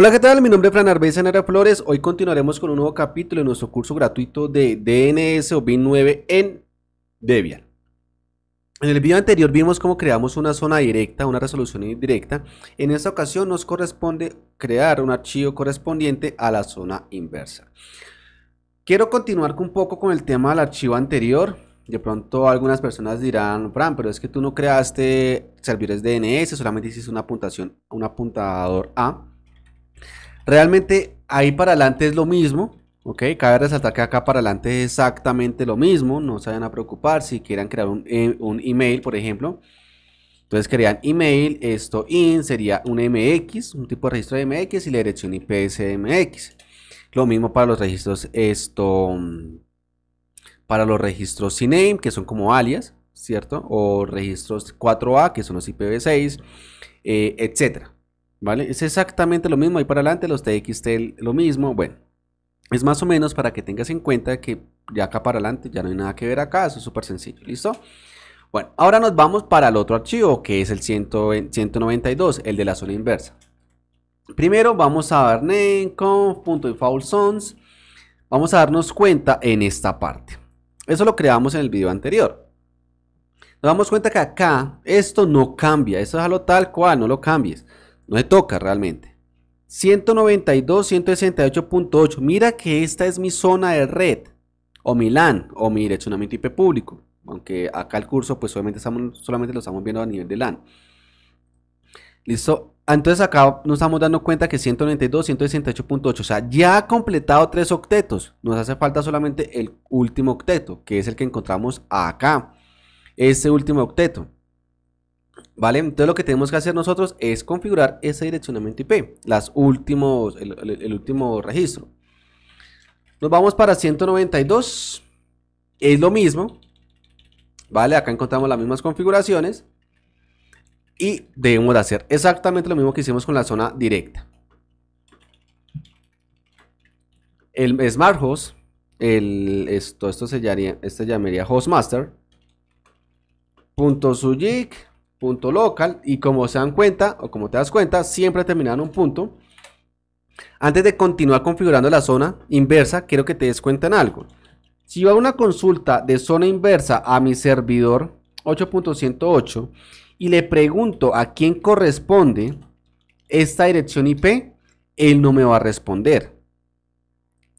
Hola, ¿qué tal? Mi nombre es Fran Arbeza Nara Flores. Hoy continuaremos con un nuevo capítulo de nuestro curso gratuito de DNS o BIN9 en Debian. En el video anterior vimos cómo creamos una zona directa, una resolución indirecta. En esta ocasión nos corresponde crear un archivo correspondiente a la zona inversa. Quiero continuar un poco con el tema del archivo anterior. De pronto algunas personas dirán, Fran, pero es que tú no creaste servidores DNS, solamente hiciste una apuntación, un apuntador A. Realmente ahí para adelante es lo mismo. Ok, cabe resaltar que acá para adelante es exactamente lo mismo. No se vayan a preocupar si quieran crear un, eh, email, por ejemplo. Entonces crean email, esto in sería un MX, un tipo de registro de MX y la dirección IP es MX. Lo mismo para los registros, esto mm, para los registros CNAME, que son como alias, ¿cierto? O registros 4A, que son los IPv6, eh, etcétera. Es exactamente lo mismo, ahí para adelante los TXT lo mismo, bueno. Es más o menos para que tengas en cuenta que ya acá para adelante ya no hay nada que ver acá, eso es súper sencillo, ¿listo? Bueno, ahora nos vamos para el otro archivo que es el 192, el de la zona inversa. Primero vamos a ver name, Vamos a darnos cuenta en esta parte. Eso lo creamos en el video anterior. Nos damos cuenta que acá esto no cambia, eso es algo tal cual, no lo cambies. No se toca realmente. 192, 168.8. Mira que esta es mi zona de red. O mi LAN. O mi direccionamiento IP público. Aunque acá el curso pues obviamente estamos, solamente lo estamos viendo a nivel de LAN. Listo. Ah, entonces acá nos estamos dando cuenta que 192, 168.8, o sea, ya ha completado tres octetos. Nos hace falta solamente el último octeto, que es el que encontramos acá. ese último octeto. ¿Vale? Entonces lo que tenemos que hacer nosotros es configurar ese direccionamiento IP, las últimos, el, último registro. Nos vamos para 192, es lo mismo, ¿vale? Acá encontramos las mismas configuraciones y debemos de hacer exactamente lo mismo que hicimos con la zona directa. El Smart Host, esto, esto se llamaría, este llamaría Hostmaster, punto punto local y como se dan cuenta o como te das cuenta siempre terminan un punto antes de continuar configurando la zona inversa quiero que te des cuenta en algo si yo hago una consulta de zona inversa a mi servidor 8.108 y le pregunto a quién corresponde esta dirección IP él no me va a responder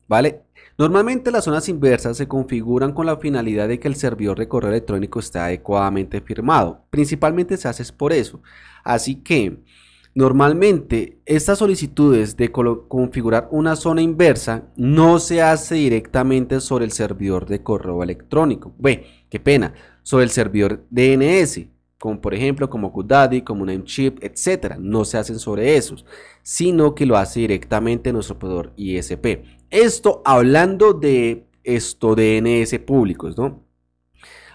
vale Normalmente las zonas inversas se configuran con la finalidad de que el servidor de correo electrónico esté adecuadamente firmado. Principalmente se hace por eso. Así que normalmente estas solicitudes de configurar una zona inversa no se hace directamente sobre el servidor de correo electrónico. Ve, qué pena, sobre el servidor DNS como por ejemplo como GoDaddy, como Namecheap, etcétera, no se hacen sobre esos, sino que lo hace directamente nuestro proveedor ISP. Esto hablando de esto DNS públicos, ¿no?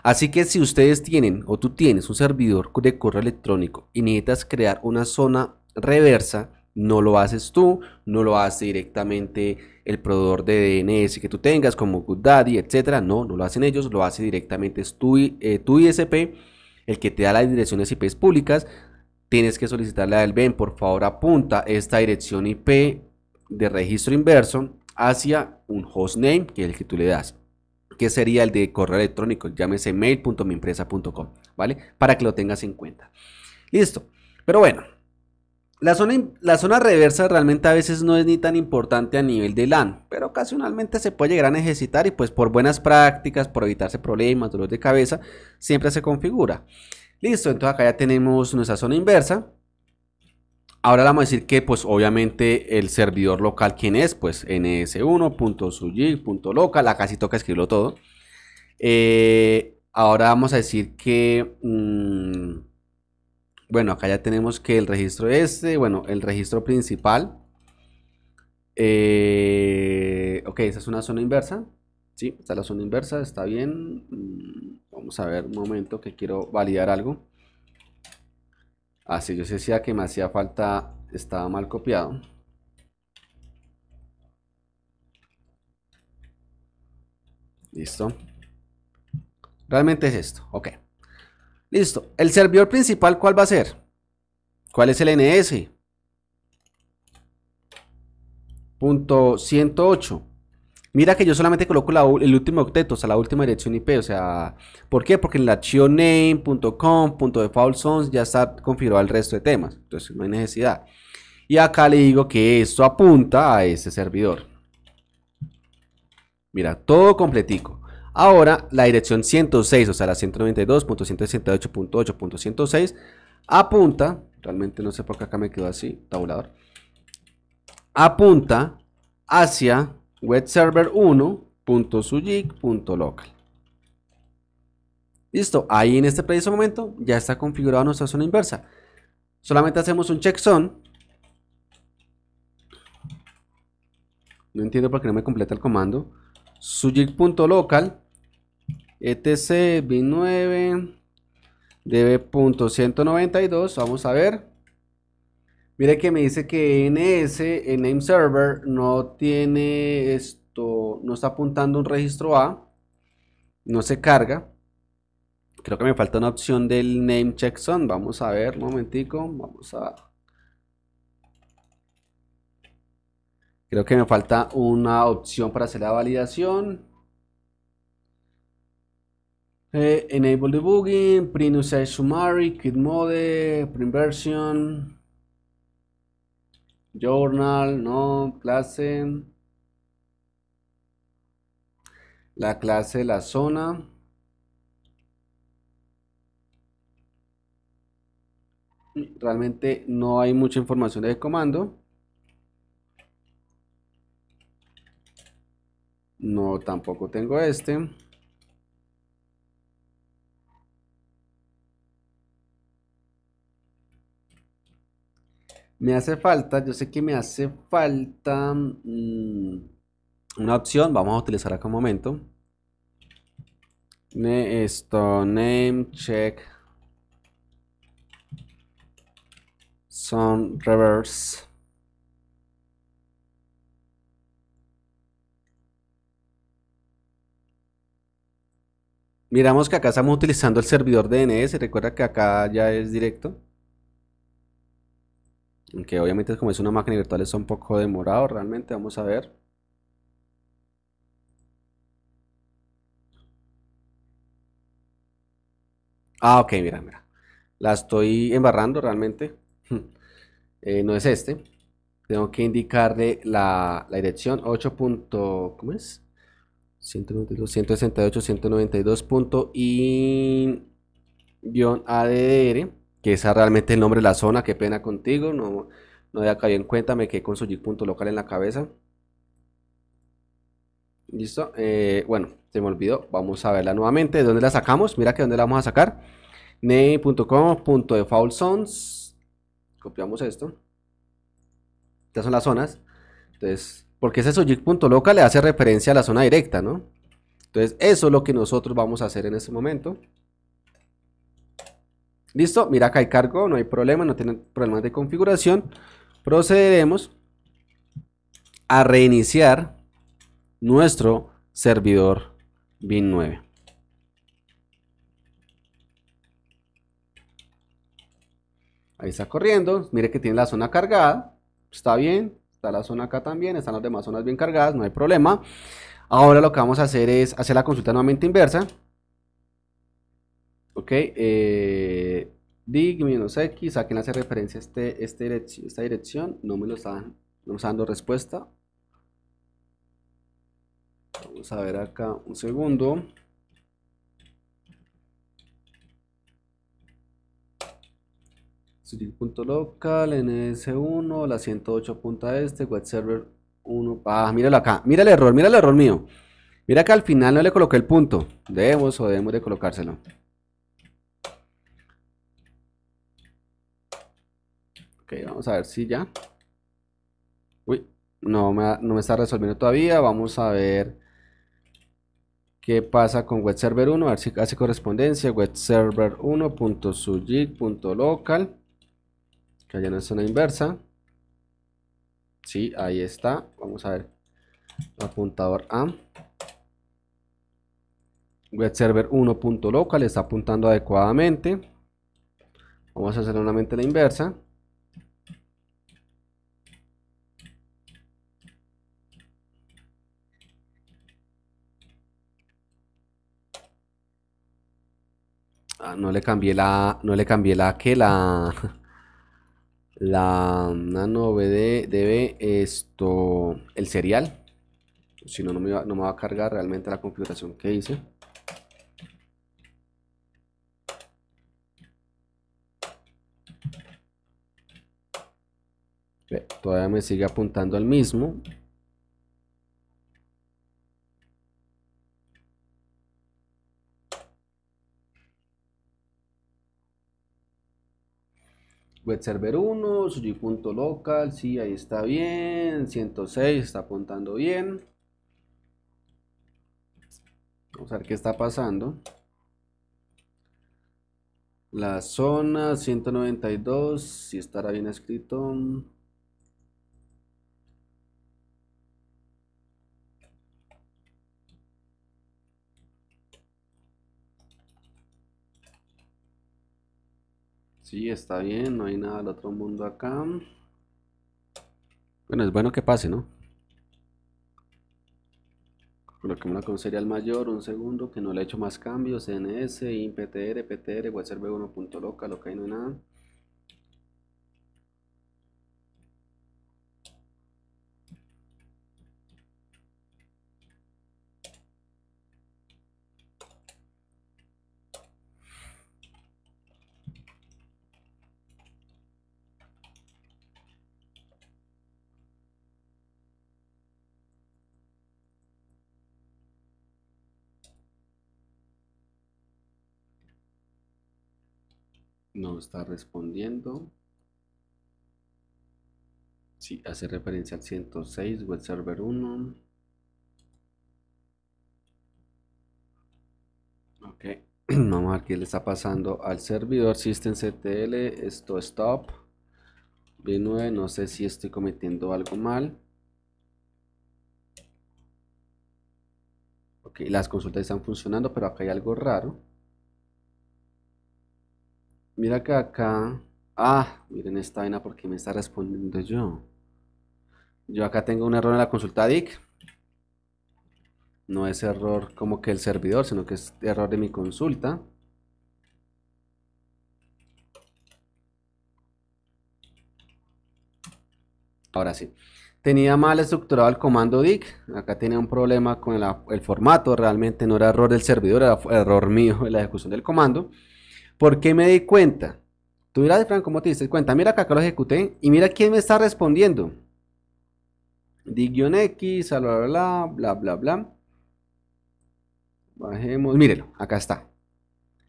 Así que si ustedes tienen o tú tienes un servidor de correo electrónico y necesitas crear una zona reversa, no lo haces tú, no lo hace directamente el proveedor de DNS que tú tengas como GoodDaddy, etcétera. No, no lo hacen ellos, lo hace directamente tú tu eh, ISP el que te da las direcciones IP públicas, tienes que solicitarle del BEN, por favor apunta esta dirección IP de registro inverso hacia un hostname, que es el que tú le das que sería el de correo electrónico, llámese mail.miempresa.com, ¿vale? Para que lo tengas en cuenta. Listo. Pero bueno, la zona, la zona, reversa realmente a veces no es ni tan importante a nivel de LAN, pero ocasionalmente se puede llegar a necesitar y pues por buenas prácticas, por evitarse problemas, dolor de cabeza, siempre se configura. Listo, entonces acá ya tenemos nuestra zona inversa. Ahora vamos a decir que pues obviamente el servidor local, ¿quién es? Pues ns1.sujig.local, acá sí toca escribirlo todo. Eh, ahora vamos a decir que... Mm, bueno, acá ya tenemos que el registro este, bueno, el registro principal. Eh, ok, esa es una zona inversa. Sí, está la zona inversa, está bien. Mm, vamos a ver un momento que quiero validar algo. Así, ah, yo yo decía que me hacía falta, estaba mal copiado. Listo. Realmente es esto, ok. Listo. El servidor principal, ¿cuál va a ser? ¿Cuál es el NS? Punto 108. Mira que yo solamente coloco el último octeto, o sea, la última dirección IP, o sea, ¿por qué? Porque en la chioname.com.defaultsons ya está configurado el resto de temas, entonces no hay necesidad. Y acá le digo que esto apunta a ese servidor. Mira, todo completico. Ahora la dirección 106, o sea, la 192.168.8.106 apunta, realmente no sé por qué acá me quedó así, tabulador, apunta hacia webserver server Listo, ahí en este preciso momento ya está configurada nuestra zona inversa. Solamente hacemos un checksum. No entiendo por qué no me completa el comando. Sujic.local etc b9 db.192 vamos a ver mire que me dice que ns el name server no tiene esto no está apuntando un registro a no se carga creo que me falta una opción del name checksum vamos a ver un momentico vamos a creo que me falta una opción para hacer la validación eh, enable debugging, print usage summary, kit mode, print version, journal, no, clase, la clase, la zona. Realmente no hay mucha información de comando. No, tampoco tengo este. Me hace falta, yo sé que me hace falta mm, una opción, vamos a utilizar acá un momento. esto, name check son reverse. Miramos que acá estamos utilizando el servidor DNS, recuerda que acá ya es directo. Aunque obviamente como es una máquina virtual es un poco demorado realmente, vamos a ver. Ah, ok, mira, mira. La estoy embarrando realmente. Eh, no es este. Tengo que indicarle la, la dirección 8. ¿Cómo es? y ADR que esa realmente el nombre de la zona, qué pena contigo, no, no había caído en cuenta, me quedé con su punto local en la cabeza. Listo, eh, bueno, se me olvidó, vamos a verla nuevamente, ¿de dónde la sacamos? Mira que dónde la vamos a sacar, zones. copiamos esto, estas son las zonas, entonces, porque ese local le hace referencia a la zona directa, ¿no? Entonces, eso es lo que nosotros vamos a hacer en este momento. Listo, mira acá hay cargo, no hay problema, no tiene problemas de configuración. Procederemos a reiniciar nuestro servidor BIN 9. Ahí está corriendo, mire que tiene la zona cargada, está bien, está la zona acá también, están las demás zonas bien cargadas, no hay problema. Ahora lo que vamos a hacer es hacer la consulta nuevamente inversa. Ok, eh, dig-x, ¿a quién hace referencia este, este esta dirección? No me lo están, no me está dando respuesta. Vamos a ver acá un segundo. local ns1, la 108 este, web server 1. Ah, míralo acá, mira el error, mira el error mío. Mira que al final no le coloqué el punto. Debemos o debemos de colocárselo. Vamos a ver si ya. Uy, no me, está resolviendo todavía. Vamos a ver qué pasa con web server 1. A ver si hace correspondencia. Web server Que allá no es una inversa. Sí, ahí está. Vamos a ver. Apuntador A. Web server 1.local está apuntando adecuadamente. Vamos a hacer nuevamente la inversa. no le cambié la. No le cambié la que la. La nano BD debe esto. El serial. Si no, no me, va, no me va a cargar realmente la configuración que hice. Todavía me sigue apuntando al mismo. web server 1, local, sí, ahí está bien, 106 está apuntando bien. Vamos a ver qué está pasando. La zona 192, si estará bien escrito. Sí, está bien, no hay nada del otro mundo acá. Bueno, es bueno que pase, ¿no? la con al mayor, un segundo, que no le he hecho más cambios. cns imptr, PTR, web1.local, ok, no hay nada. no está respondiendo. Sí, hace referencia al 106, web server 1. Ok, vamos a ver qué le está pasando al servidor systemctl, esto stop. B9, no sé si estoy cometiendo algo mal. Ok, las consultas están funcionando, pero acá hay algo raro. Mira que acá... Ah, miren esta vaina porque me está respondiendo yo. Yo acá tengo un error en la consulta DIC. No es error como que el servidor, sino que es error de mi consulta. Ahora sí. Tenía mal estructurado el comando DIC. Acá tenía un problema con el, formato. Realmente no era error del servidor, era error mío en la ejecución del comando. ¿Por qué me di cuenta? Tú dirás, Franco, ¿cómo te diste cuenta? Mira que acá lo ejecuté y mira quién me está respondiendo. Dig-X, bla, bla, bla, bla, bla. Bajemos, mírelo, acá está.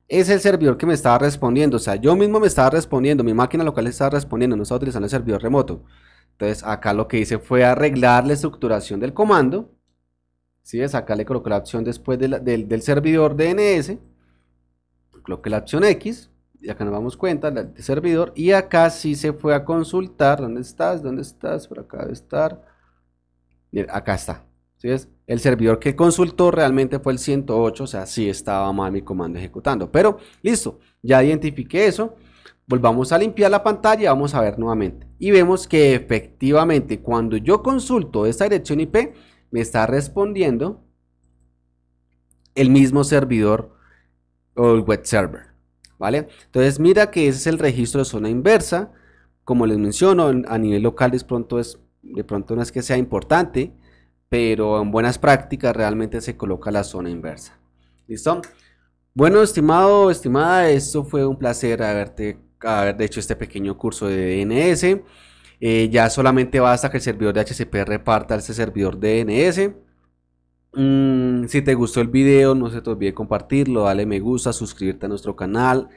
Es el servidor que me estaba respondiendo, o sea, yo mismo me estaba respondiendo, mi máquina local estaba respondiendo, no estaba utilizando el servidor remoto. Entonces, acá lo que hice fue arreglar la estructuración del comando. ¿sí? ves, acá le coloqué la opción después del, del servidor DNS que la opción X, y acá nos damos cuenta, El servidor, y acá sí se fue a consultar, ¿dónde estás? ¿Dónde estás? Por acá debe estar. acá está. ¿sí El servidor que consultó realmente fue el 108, o sea, sí estaba mal mi comando ejecutando. Pero listo, ya identifiqué eso. Volvamos a limpiar la pantalla, vamos a ver nuevamente. Y vemos que efectivamente cuando yo consulto esta dirección IP, me está respondiendo el mismo servidor o el web server. ¿Vale? Entonces mira que ese es el registro de zona inversa. Como les menciono, a nivel local de pronto, es, de pronto no es que sea importante, pero en buenas prácticas realmente se coloca la zona inversa. ¿Listo? Bueno, estimado, estimada, esto fue un placer haberte, haber hecho este pequeño curso de DNS. Eh, ya solamente basta que el servidor de HCP reparta ese servidor de DNS. Mm, si te gustó el video, no se te olvide compartirlo, dale me gusta, suscribirte a nuestro canal,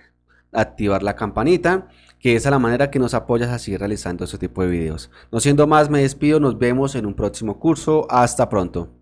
activar la campanita, que esa es la manera que nos apoyas a seguir realizando este tipo de videos. No siendo más, me despido, nos vemos en un próximo curso. Hasta pronto.